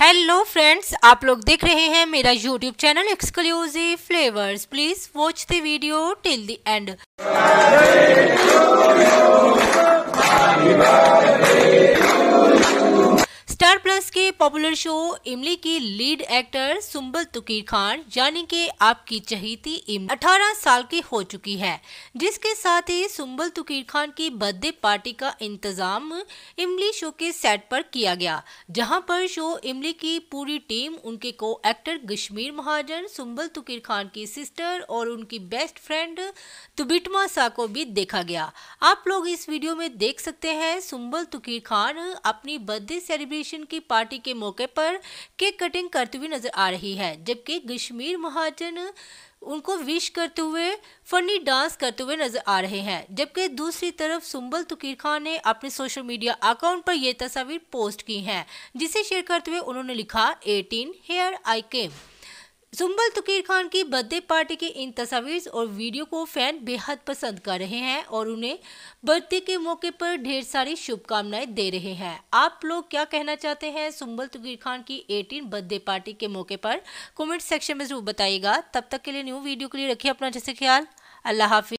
hello friends आप लोग देख रहे हैं मेरा YouTube channel exclusive flavours please watch the video till the end popular show Imlie की लीड एक्टर सुम्बल तुकीर खान यानी कि आपकी चहेती इमली 18 साल की हो चुकी है जिसके साथ ही सुम्बल तुकीर खान की बर्थडे पार्टी का इंतजाम इमली शो के सेट पर किया गया जहां पर शो इमली की पूरी टीम उनके को एक्टर कश्मीर महाजन सुम्बल तुकीर खान की सिस्टर और उनकी बेस्ट फ्रेंड तुबिटमा सा को भी देखा गया आप लोग इस वीडियो में देख सकते हैं सुम्बल तुकीर खान अपनी बर्थडे सेलिब्रेशन की पार्टी के मौके पर केक कटिंग करती हुई नजर आ रही है जबकि कश्मीर महाजन उनको विश करते हुए फनी डांस करते हुए नजर आ रहे हैं जबकि दूसरी तरफ सुंबल तुकीर खान ने अपने सोशल मीडिया अकाउंट पर यह तस्वीर पोस्ट की है जिसे शेयर करते हुए उन्होंने लिखा 18 here I came Sumbul Touqeer Khan की बर्थडे पार्टी की इन तस्वीर और वीडियो को फैन बेहद पसंद कर रहे हैं और उन्हें बर्थडे के मौके पर ढेर सारी शुभकामनाएं दे रहे हैं आप लोग क्या कहना चाहते हैं सुम्बल तुकीर खान की 18 बर्थडे पार्टी के मौके पर कमेंट सेक्शन में जरूर बताइएगा तब तक के लिए न्यू वीडियो के लिए रखिए अपना जैसे ख्याल अल्लाह हाफि